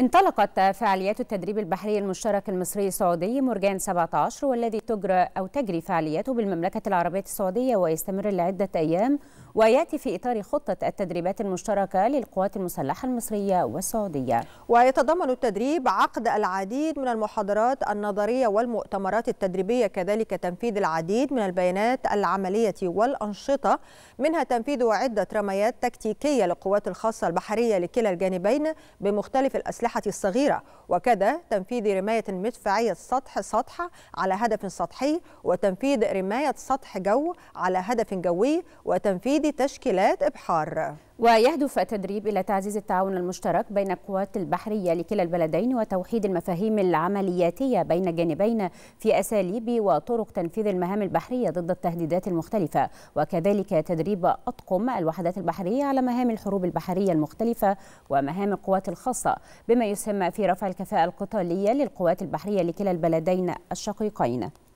انطلقت فعاليات التدريب البحري المشترك المصري السعودي مرجان 17 والذي تجرى أو تجري فعالياته بالمملكة العربية السعودية ويستمر لعدة أيام ويأتي في إطار خطة التدريبات المشتركة للقوات المسلحة المصرية والسعودية ويتضمن التدريب عقد العديد من المحاضرات النظرية والمؤتمرات التدريبية كذلك تنفيذ العديد من البيانات العملية والأنشطة منها تنفيذ عدة رميات تكتيكية للقوات الخاصة البحرية لكلا الجانبين بمختلف الأسلحة الصغيرة وكذا تنفيذ رماية مدفعية سطح سطح على هدف سطحي وتنفيذ رماية سطح جو على هدف جوي وتنفيذ وتأييد تشكيلات إبحار ويهدف التدريب إلى تعزيز التعاون المشترك بين القوات البحرية لكلا البلدين وتوحيد المفاهيم العملياتية بين الجانبين في أساليب وطرق تنفيذ المهام البحرية ضد التهديدات المختلفة وكذلك تدريب أطقم الوحدات البحرية على مهام الحروب البحرية المختلفة ومهام القوات الخاصة بما يسهم في رفع الكفاءة القتالية للقوات البحرية لكلا البلدين الشقيقين